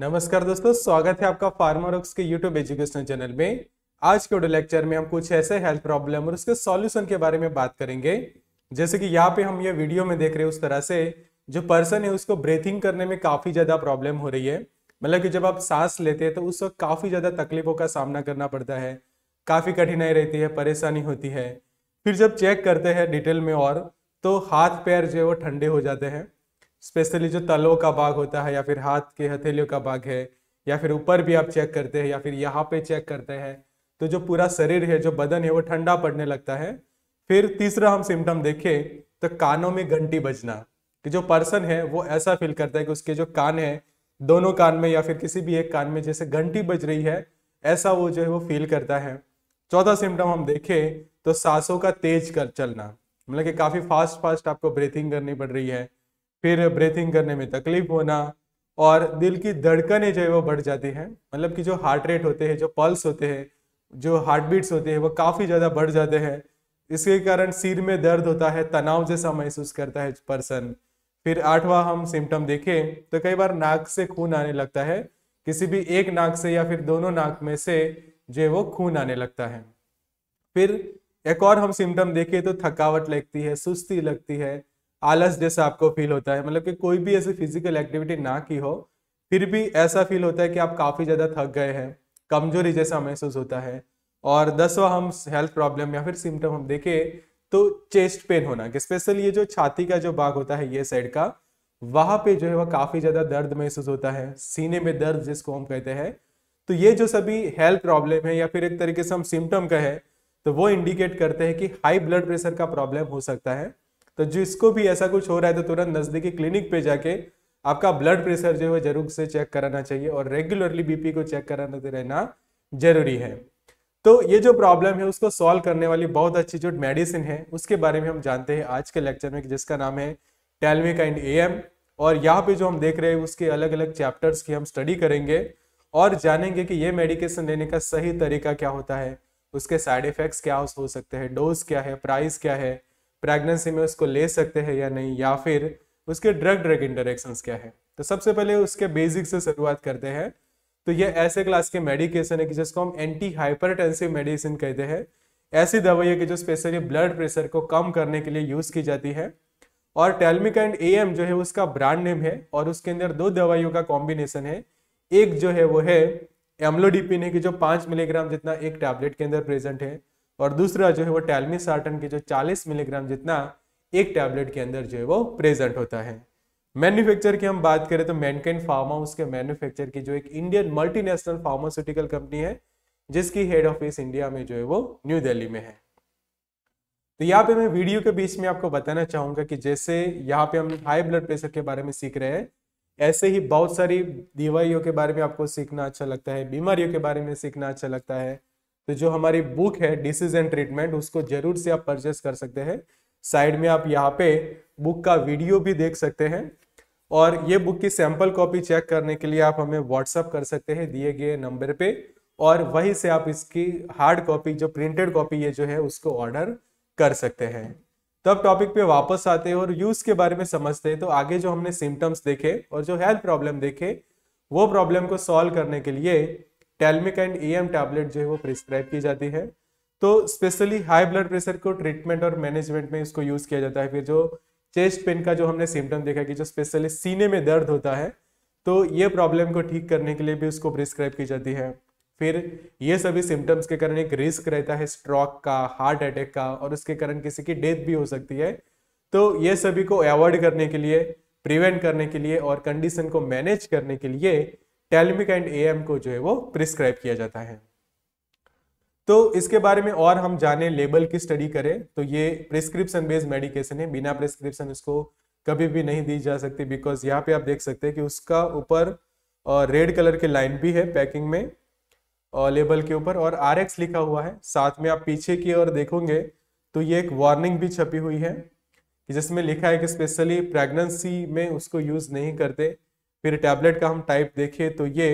नमस्कार दोस्तों स्वागत है आपका फार्मारोक्स के यूट्यूब एजुकेशनल चैनल में आज के ऑडियो लेक्चर में हम कुछ ऐसे हेल्थ प्रॉब्लम और उसके सॉल्यूशन के बारे में बात करेंगे जैसे कि यहाँ पे हम ये वीडियो में देख रहे हैं उस तरह से जो पर्सन है उसको ब्रीथिंग करने में काफी ज्यादा प्रॉब्लम हो रही है मतलब कि जब आप सांस लेते हैं तो उस वक्त काफी ज्यादा तकलीफों का सामना करना पड़ता है काफी कठिनाई रहती है परेशानी होती है फिर जब चेक करते हैं डिटेल में और तो हाथ पैर जो है वो ठंडे हो जाते हैं स्पेशली जो तलों का भाग होता है या फिर हाथ के हथेलियों का भाग है या फिर ऊपर भी आप चेक करते हैं या फिर यहाँ पे चेक करते हैं तो जो पूरा शरीर है जो बदन है वो ठंडा पड़ने लगता है फिर तीसरा हम सिम्टम देखें तो कानों में घंटी बजना कि जो पर्सन है वो ऐसा फील करता है कि उसके जो कान है दोनों कान में या फिर किसी भी एक कान में जैसे घंटी बज रही है ऐसा वो जो है वो फील करता है चौथा सिम्टम हम देखें तो सांसों का तेज कर चलना मतलब कि काफ़ी फास्ट फास्ट आपको ब्रीथिंग करनी पड़ रही है फिर ब्रीथिंग करने में तकलीफ होना और दिल की धड़कनें जो है वो बढ़ जाती हैं मतलब कि जो हार्ट रेट होते हैं जो पल्स होते हैं जो हार्ट बीट्स होते हैं वो काफ़ी ज़्यादा बढ़ जाते हैं इसके कारण सिर में दर्द होता है तनाव जैसा महसूस करता है पर्सन फिर आठवां हम सिम्टम देखें तो कई बार नाक से खून आने लगता है किसी भी एक नाक से या फिर दोनों नाक में से जो है वो खून आने लगता है फिर एक और हम सिम्टम देखें तो थकावट लगती है सुस्ती लगती है आलस जैसा आपको फील होता है मतलब कि कोई भी ऐसी फिजिकल एक्टिविटी ना की हो फिर भी ऐसा फील होता है कि आप काफ़ी ज़्यादा थक गए हैं कमजोरी जैसा महसूस होता है और दसवा हम हेल्थ प्रॉब्लम या फिर सिम्टम हम देखें तो चेस्ट पेन होना कि स्पेशल ये जो छाती का जो भाग होता है ये साइड का वहाँ पे जो है वह काफ़ी ज़्यादा दर्द महसूस होता है सीने में दर्द जिसको हम कहते हैं तो ये जो सभी हेल्थ प्रॉब्लम है या फिर एक तरीके से हम सिम्टम कहें तो वो इंडिकेट करते हैं कि हाई ब्लड प्रेशर का प्रॉब्लम हो सकता है तो जिसको भी ऐसा कुछ हो रहा है तो तुरंत नज़दीकी क्लिनिक पे जाके आपका ब्लड प्रेशर जो है जरूर से चेक कराना चाहिए और रेगुलरली बीपी को चेक कराना तो रहना जरूरी है तो ये जो प्रॉब्लम है उसको सॉल्व करने वाली बहुत अच्छी जो मेडिसिन है उसके बारे में हम जानते हैं आज के लेक्चर में जिसका नाम है टेलमिक एंड एम और यहाँ पे जो हम देख रहे हैं उसके अलग अलग चैप्टर्स की हम स्टडी करेंगे और जानेंगे कि ये मेडिकेशन लेने का सही तरीका क्या होता है उसके साइड इफेक्ट्स क्या हो सकते हैं डोज क्या है प्राइस क्या है प्रेगनेंसी में उसको ले सकते हैं या नहीं या फिर उसके ड्रग ड्रग इंटरेक्शन क्या है तो सबसे पहले उसके बेसिक से शुरुआत करते हैं तो ये ऐसे क्लास के मेडिकेशन है कि जिसको हम एंटी हाइपर मेडिसिन कहते हैं ऐसी दवाई है कि जो स्पेशली ब्लड प्रेशर को कम करने के लिए यूज की जाती है और टेलमिक एंड ए जो है उसका ब्रांड नेम है और उसके अंदर दो दवाइयों का कॉम्बिनेशन है एक जो है वो है एमलोडीपिन है कि जो पांच मिलीग्राम जितना एक टैबलेट के अंदर प्रेजेंट है और दूसरा जो है वो टैलमीसार्टन के जो 40 मिलीग्राम जितना एक टैबलेट के अंदर जो है वो प्रेजेंट होता है मैन्युफैक्चर की हम बात करें तो मैनकेन फार्मा उसके मैन्युफैक्चर की जो एक इंडियन मल्टीनेशनल फार्मास्यूटिकल कंपनी है जिसकी हेड ऑफिस इंडिया में जो है वो न्यू दिल्ली में है तो यहाँ पे मैं वीडियो के बीच में आपको बताना चाहूंगा कि जैसे यहाँ पे हम हाई ब्लड प्रेशर के बारे में सीख रहे हैं ऐसे ही बहुत सारी दवाइयों के बारे में आपको सीखना अच्छा लगता है बीमारियों के बारे में सीखना अच्छा लगता है तो जो हमारी बुक है डिसीज एंड ट्रीटमेंट उसको जरूर से आप परचेस कर सकते हैं साइड में आप यहाँ पे बुक का वीडियो भी देख सकते हैं और ये बुक की सैंपल कॉपी चेक करने के लिए आप हमें व्हाट्सअप कर सकते हैं दिए गए नंबर पे और वहीं से आप इसकी हार्ड कॉपी जो प्रिंटेड कॉपी ये जो है उसको ऑर्डर कर सकते हैं तब टॉपिक पे वापस आते हैं और यूज के बारे में समझते हैं तो आगे जो हमने सिम्टम्स देखे और जो हेल्थ प्रॉब्लम देखे वो प्रॉब्लम को सॉल्व करने के लिए टेलमिक एंड ई एम टैबलेट जो है वो प्रिस्क्राइब की जाती है तो स्पेशली हाई ब्लड प्रेशर को ट्रीटमेंट और मैनेजमेंट में इसको यूज़ किया जाता है फिर जो चेस्ट पेन का जो हमने सिम्टम देखा कि जो स्पेशली सीने में दर्द होता है तो ये प्रॉब्लम को ठीक करने के लिए भी उसको प्रिस्क्राइब की जाती है फिर ये सभी सिम्टम्स के कारण एक रिस्क रहता है स्ट्रोक का हार्ट अटैक का और उसके कारण किसी की डेथ भी हो सकती है तो ये सभी को अवॉइड करने के लिए प्रिवेंट करने के लिए और कंडीशन को मैनेज करने के लिए टेलमिक एंड एएम को जो है वो प्रिस्क्राइब किया जाता है तो इसके बारे में और हम जाने लेबल की स्टडी करें तो ये प्रिस्क्रिप्शन बेस्ड मेडिकेशन है बिना प्रिस्क्रिप्शन इसको कभी भी नहीं दी जा सकती बिकॉज यहाँ पे आप देख सकते हैं कि उसका ऊपर रेड कलर के लाइन भी है पैकिंग में और लेबल के ऊपर और आर एक्स लिखा हुआ है साथ में आप पीछे की ओर देखोगे तो ये एक वार्निंग भी छपी हुई है जिसमें लिखा है कि स्पेशली प्रेगनेंसी में उसको यूज़ नहीं करते फिर टैबलेट का हम टाइप देखें तो ये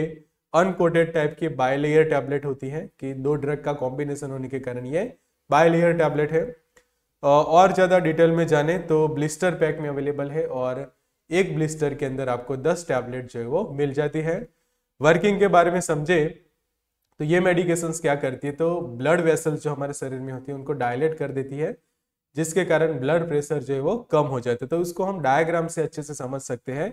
अनकोटेड टाइप की बायलेयर टैबलेट होती है कि दो ड्रग का कॉम्बिनेशन होने के कारण ये बायलेयर टैबलेट है और ज़्यादा डिटेल में जाने तो ब्लिस्टर पैक में अवेलेबल है और एक ब्लिस्टर के अंदर आपको 10 टैबलेट जो है वो मिल जाती है वर्किंग के बारे में समझे तो ये मेडिकेशंस क्या करती है तो ब्लड वेसल्स जो हमारे शरीर में होती है उनको डायलेट कर देती है जिसके कारण ब्लड प्रेशर जो है वो कम हो जाता है तो उसको हम डायग्राम से अच्छे से समझ सकते हैं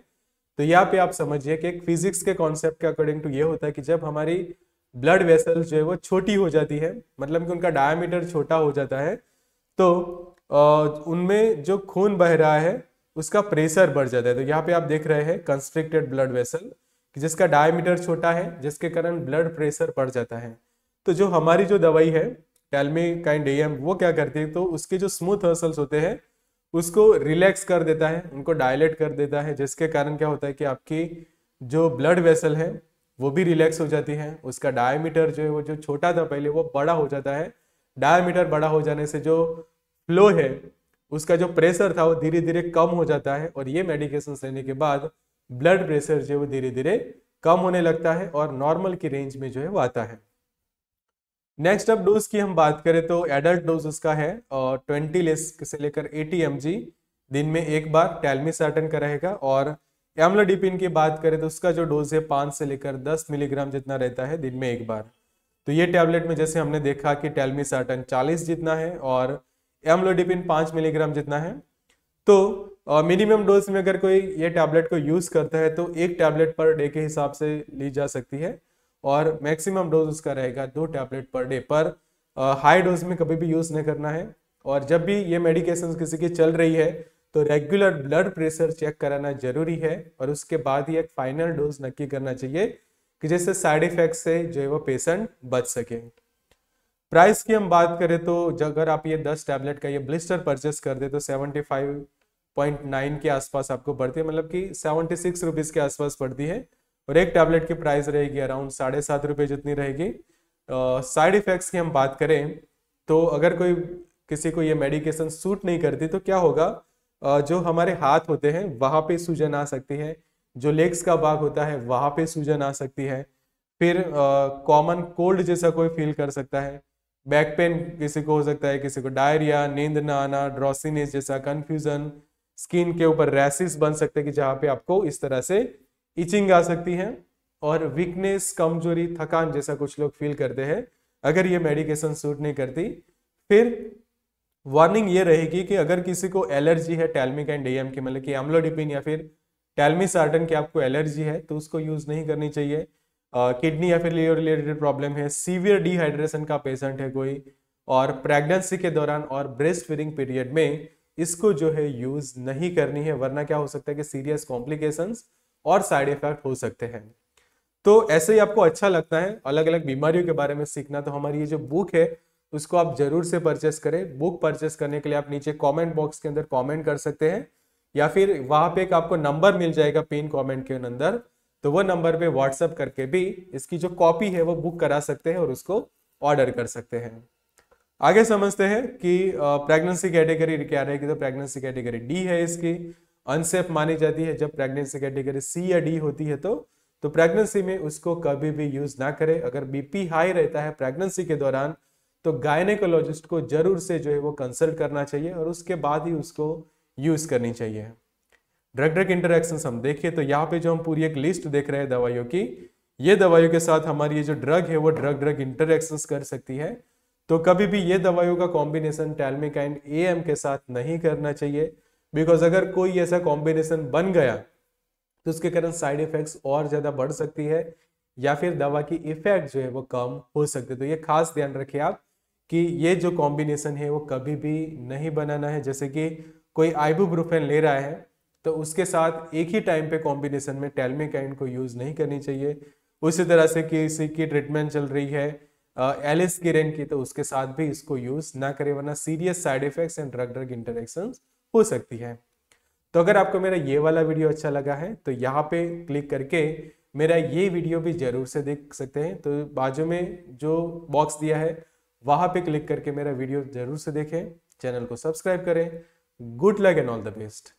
तो यहाँ पे आप समझिए कि एक फिजिक्स के कॉन्सेप्ट के अकॉर्डिंग टू ये होता है कि जब हमारी ब्लड वेसल जो है वो छोटी हो जाती है मतलब कि उनका डायमीटर छोटा हो जाता है तो उनमें जो खून बह रहा है उसका प्रेशर बढ़ जाता है तो यहाँ पे आप देख रहे हैं कंस्ट्रिक्टेड ब्लड वेसल जिसका डायमीटर छोटा है जिसके कारण ब्लड प्रेशर बढ़ जाता है तो जो हमारी जो दवाई है टेलमी काइंड एम वो क्या करती है तो उसके जो स्मूथ हर्सल्स होते हैं उसको रिलैक्स कर देता है उनको डायलेट कर देता है जिसके कारण क्या होता है कि आपकी जो ब्लड वेसल है वो भी रिलैक्स हो जाती है उसका डायमीटर जो है वो जो छोटा था पहले वो बड़ा हो जाता है डायमीटर बड़ा हो जाने से जो फ्लो है उसका जो प्रेशर था वो धीरे धीरे कम हो जाता है और ये मेडिकेशन लेने के बाद ब्लड प्रेशर जो है वो धीरे धीरे कम होने लगता है और नॉर्मल की रेंज में जो है वो आता है नेक्स्ट अब डोज की हम बात करें तो एडल्ट डोज उसका है और ट्वेंटी से लेकर एटी एम दिन में एक बार सर्टन का रहेगा और एम्लोडिपिन की बात करें तो उसका जो डोज है पाँच से लेकर दस मिलीग्राम जितना रहता है दिन में एक बार तो ये टैबलेट में जैसे हमने देखा कि सर्टन चालीस जितना है और एम्लोडिपिन पाँच मिलीग्राम जितना है तो मिनिमम डोज में अगर कोई ये टैबलेट को यूज़ करता है तो एक टैबलेट पर डे के हिसाब से ली जा सकती है और मैक्सिमम डोज उसका रहेगा दो टैबलेट पर डे पर हाई डोज में कभी भी यूज़ नहीं करना है और जब भी ये मेडिकेशन किसी की चल रही है तो रेगुलर ब्लड प्रेशर चेक कराना जरूरी है और उसके बाद ही एक फाइनल डोज नक्की करना चाहिए कि जैसे साइड इफेक्ट से जो है वो पेशेंट बच सके प्राइस की हम बात करें तो अगर आप ये दस टैबलेट का ये ब्लिस्टर परचेस कर दे तो सेवेंटी फाइव पॉइंट नाइन के आसपास आपको पड़ती है मतलब कि सेवेंटी सिक्स रुपीज़ के आसपास पड़ती है और एक टैबलेट की प्राइस रहेगी अराउंड साढ़े सात रुपये जितनी रहेगी साइड इफ़ेक्ट्स की हम बात करें तो अगर कोई किसी को ये मेडिकेशन सूट नहीं करती तो क्या होगा uh, जो हमारे हाथ होते हैं वहाँ पे सूजन आ सकती है जो लेग्स का भाग होता है वहाँ पे सूजन आ सकती है फिर कॉमन कोल्ड जैसा कोई फील कर सकता है बैक पेन किसी को हो सकता है किसी को डायरिया नींद न आना ड्रॉसीनेस जैसा कन्फ्यूजन स्किन के ऊपर रैसेस बन सकते हैं कि जहाँ पे आपको इस तरह से इचिंग आ सकती है और वीकनेस कमजोरी थकान जैसा कुछ लोग फील करते हैं अगर ये मेडिकेशन सूट नहीं करती फिर वार्निंग ये रहेगी कि अगर किसी को एलर्जी है टैलमिक एंड डीएम की मतलब कि एम्लोडिपिन या फिर सार्टन की आपको एलर्जी है तो उसको यूज़ नहीं करनी चाहिए किडनी या फिर लिवर रिलेटेड प्रॉब्लम है सीवियर डिहाइड्रेशन का पेशेंट है कोई और प्रेगनेंसी के दौरान और ब्रेस्ट फीडिंग पीरियड में इसको जो है यूज़ नहीं करनी है वरना क्या हो सकता है कि सीरियस कॉम्प्लिकेशंस और साइड इफेक्ट हो सकते हैं तो ऐसे ही आपको अच्छा लगता है अलग अलग बीमारियों के बारे में सीखना तो हमारी ये जो बुक है उसको आप जरूर से परचेस करें बुक परचेस करने के लिए आप नीचे कमेंट बॉक्स के अंदर कमेंट कर सकते हैं या फिर वहां पे एक आपको नंबर मिल जाएगा पेन कमेंट के अंदर तो वो नंबर पे व्हाट्सअप करके भी इसकी जो कॉपी है वो बुक करा सकते हैं और उसको ऑर्डर कर सकते हैं आगे समझते हैं कि प्रेगनेंसी कैटेगरी क्या रहेगी तो प्रेगनेंसी कैटेगरी डी है इसकी अनसेफ मानी जाती है जब प्रेगनेंसी कैटेगरी सी या डी होती है तो तो प्रेगनेंसी में उसको कभी भी यूज ना करें अगर बीपी हाई रहता है प्रेगनेंसी के दौरान तो गायनेकोलॉजिस्ट को जरूर से जो है वो कंसल्ट करना चाहिए और उसके बाद ही उसको यूज करनी चाहिए ड्रग ड्रग इंटरेक्शन हम देखिए तो यहाँ पे जो हम पूरी एक लिस्ट देख रहे हैं दवाइयों की ये दवाइयों के साथ हमारी ये जो ड्रग है वो ड्रग ड्रग इंटरेक्शन कर सकती है तो कभी भी ये दवाइयों का कॉम्बिनेशन टेलमिकाइन ए के साथ नहीं करना चाहिए बिकॉज अगर कोई ऐसा कॉम्बिनेशन बन गया तो उसके कारण साइड इफेक्ट्स और ज़्यादा बढ़ सकती है या फिर दवा की इफेक्ट जो है वो कम हो सकते तो ये खास ध्यान रखिए आप कि ये जो कॉम्बिनेशन है वो कभी भी नहीं बनाना है जैसे कि कोई आइबूब्रोफेन ले रहा है तो उसके साथ एक ही टाइम पे कॉम्बिनेशन में एंड को यूज़ नहीं करनी चाहिए उसी तरह से किसी की ट्रीटमेंट चल रही है एलिस किरेन की तो उसके साथ भी इसको यूज़ ना करें वरना serious side effects and drug drug interactions हो सकती है तो अगर आपको मेरा ये वाला वीडियो अच्छा लगा है तो यहाँ पे क्लिक करके मेरा ये वीडियो भी जरूर से देख सकते हैं तो बाजू में जो बॉक्स दिया है वहां पे क्लिक करके मेरा वीडियो जरूर से देखें चैनल को सब्सक्राइब करें good luck and all the best